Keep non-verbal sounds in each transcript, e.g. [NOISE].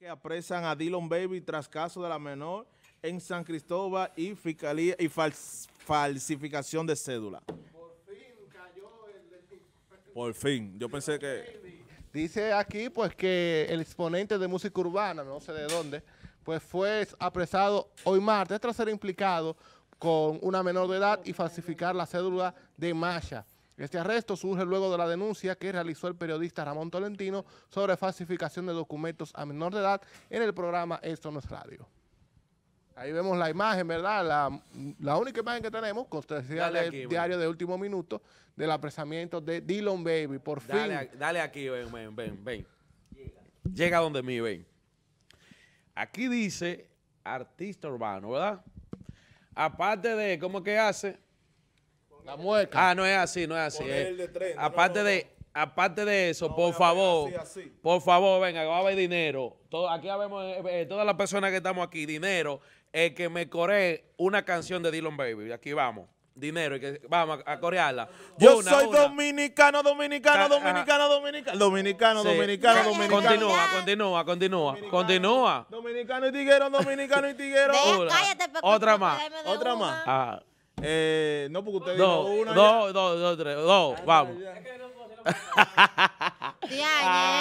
que apresan a Dylan Baby tras caso de la menor en San Cristóbal y, fiscalía, y falsificación de cédula. Por fin cayó el... Por fin, yo pensé que... Dice aquí pues que el exponente de música urbana, no sé de dónde, pues fue apresado hoy martes tras ser implicado con una menor de edad y falsificar la cédula de Masha. Este arresto surge luego de la denuncia que realizó el periodista Ramón Tolentino sobre falsificación de documentos a menor de edad en el programa Esto no es radio. Ahí vemos la imagen, ¿verdad? La, única imagen que tenemos, cortesía del diario de último minuto, del apresamiento de Dylan Baby, por fin. dale aquí, ven, ven, ven, ven. Llega. donde mí, ven. Aquí dice artista urbano, ¿verdad? Aparte de, ¿cómo que hace? La mueca. Ah, no es así, no es así. Eh, aparte de... Aparte de eso, por favor, por favor, venga, va a haber dinero. Todo, aquí vemos eh, eh, todas las personas que estamos aquí, dinero, el que me coree una canción de Dylan Baby. Aquí vamos dinero que vamos a, corearla. Yo soy dominicano, dominicano, dominicano, dominicano, dominicano, dominicano, dominicano. Continúa, continúa, continúa, continúa. Dominicano y tiguero, dominicano y tiguero. Pues, otra más, otra más. Eh, no, porque usted dijo una. Dos, dos, dos, tres, dos, vamos. [LAUGHS]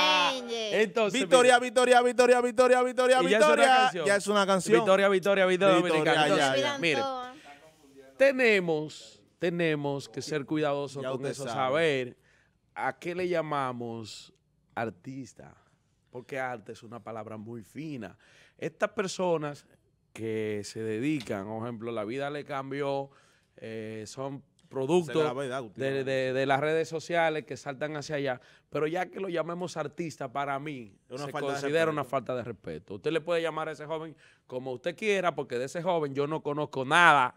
entonces, victoria, victoria, victoria, victoria, victoria, victoria. Ya, es una canción. Victoria, victoria, victoria, dominicana. tenemos, tenemos que ser cuidadosos con eso, saber a qué le llamamos artista, porque arte es una palabra muy fina. Estas personas que se dedican, por ejemplo, la vida le cambió eh, son productos de, las redes sociales que saltan hacia allá, pero ya que lo llamemos artista, para mí se considera una falta de respeto. Usted le puede llamar a ese joven como usted quiera, porque de ese joven yo no conozco nada.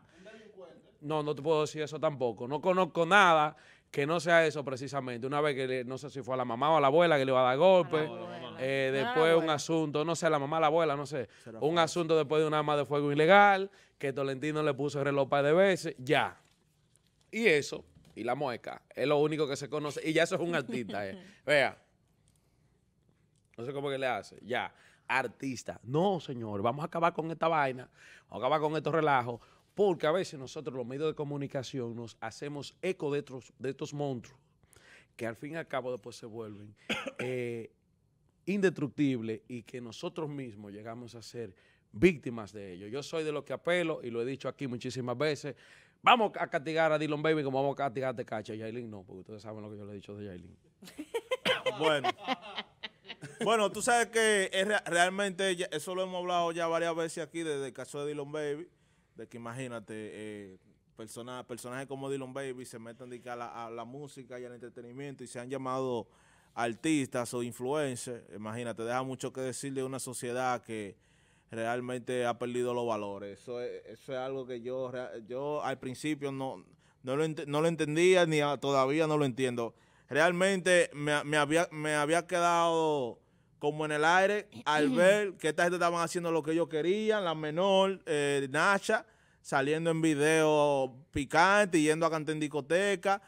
No, no te puedo decir eso tampoco. No conozco nada que no sea eso precisamente. Una vez que no sé si fue a la mamá o a la abuela que le iba a dar golpe, eh, ah, después un asunto, no sé, a la mamá, a la abuela, no sé, un asunto después de un arma de fuego ilegal, que Tolentino le puso el reloj de veces, ya. Y eso, y la mueca, es lo único que se conoce, y ya eso es un artista, eh. [LAUGHS] vea. No sé cómo que le hace, ya. Artista. No, señor, vamos a acabar con esta vaina, vamos a acabar con estos relajos porque a veces nosotros los medios de comunicación nos hacemos eco de estos, monstruos que al fin y al cabo después se vuelven [COUGHS] eh, indestructibles y que nosotros mismos llegamos a ser víctimas de ellos. Yo soy de los que apelo, y lo he dicho aquí muchísimas veces, vamos a castigar a Dylan Baby como vamos a castigar a cacha A Yailin no, porque ustedes saben lo que yo le he dicho de Yailin. [LAUGHS] bueno. bueno, tú sabes que realmente eso lo hemos hablado ya varias veces aquí desde el caso de Dylan Baby de que imagínate, eh, personajes como Dylan Baby se meten a la, a la música y al entretenimiento y se han llamado artistas o influencers. Imagínate, deja mucho que decir de una sociedad que realmente ha perdido los valores. Eso es, eso es algo que yo, yo al principio no, no, lo, no lo entendía ni todavía no lo entiendo. Realmente me, me, había, me había quedado como en el aire, al [CLEARS THROAT] ver que esta gente estaban haciendo lo que ellos querían, la menor, eh, Nacha, saliendo en video picante, yendo a cantar en discoteca.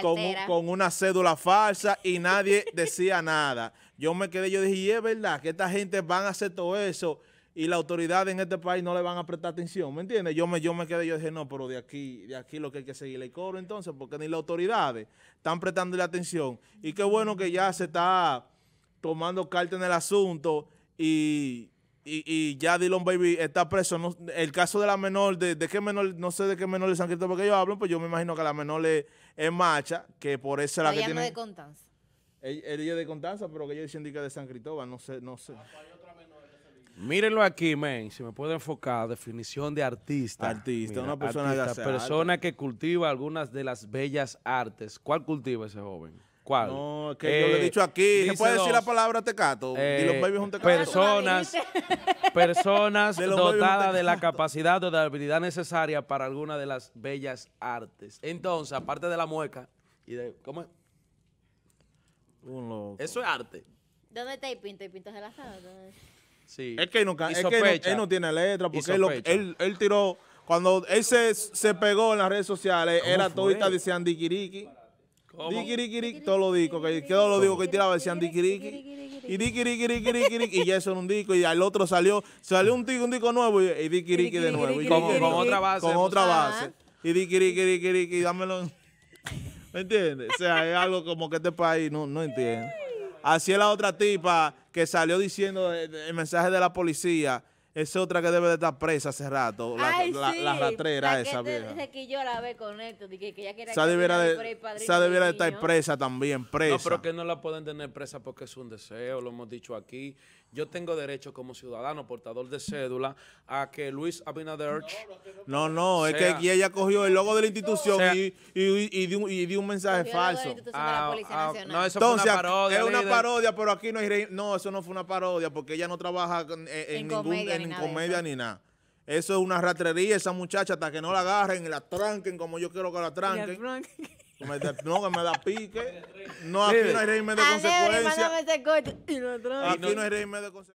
Con Con, una cédula falsa y nadie [LAUGHS] decía nada. Yo me quedé, yo dije, y es verdad que esta gente van a hacer todo eso y la autoridad en este país no le van a prestar atención, ¿me entiendes? Yo me, yo me quedé, yo dije, no, pero de aquí, de aquí lo que hay que seguir el coro entonces, porque ni las autoridades están prestando la atención. Y qué bueno que ya se está tomando carta en el asunto y, y, y ya Dylan Baby está preso. el caso de la menor, de, de, menor, no sé de qué menor de San Cristóbal que ellos hablan, pues yo me imagino que la menor es, es macha, que por eso es la que tiene... de Contanza. Ella, de Contanza, pero que ellos dicen que de San Cristóbal, no sé, no sé. Ah, pues Mírenlo aquí, men, si me puede enfocar, definición de artista. Artista, una persona Persona que cultiva algunas de las bellas artes. ¿Cuál cultiva ese joven? No, es que yo le he eh, dicho aquí. ¿Se puede decir la palabra tecato? y los eh, bebés un tecato. Personas, [LAUGHS] personas dotadas de la capacidad o de la habilidad necesaria para alguna de las bellas artes. Entonces, aparte de la mueca y de... ¿Cómo es? Eso es arte. ¿Dónde está y pinta Y pintas de la sala? Sí. Es que, no, es que él, no, tiene letra porque él, él, tiró... Cuando él se, pegó en las redes sociales, era todita diciendo... Sandiquiriqui. Dikirikirik todos los discos. Que, todos lo digo que tiraba decían diquiriqui. Y diquiriquiriquiriquiri. Y ya eso era un disco. Y al otro salió, salió un disco, un disco nuevo. Y diquiriqui de nuevo. Con otra base. Con otra base. Y y dámelo. ¿Me entiendes? O sea, es algo como que este país no, no entiende. Así es la otra tipa que salió diciendo el mensaje de la policía es otra que debe de estar presa hace rato. La, Ay, esa, que yo la con esto. ella esa debiera, de, debiera estar presa también, presa. No, pero que no la pueden tener presa porque es un deseo, lo hemos dicho aquí. Yo tengo derecho como ciudadano, portador de cédula, a que Luis Abinader... No, no, es que ella cogió el logo de la institución y, y, y, dio, y, un mensaje falso. Ah, ah, no, eso Entonces, fue una parodia, es una parodia, pero aquí no hay... No, eso no fue una parodia porque ella no trabaja en, ningún ni, comedia, ni nada. Eso es una ratrería, esa muchacha, hasta que no la agarren y la tranquen como yo quiero que la tranquen. no, que me da pique. [LAUGHS] No, aquí no hay régimen de consecuencia Aquí no hay régimen de consecuencias.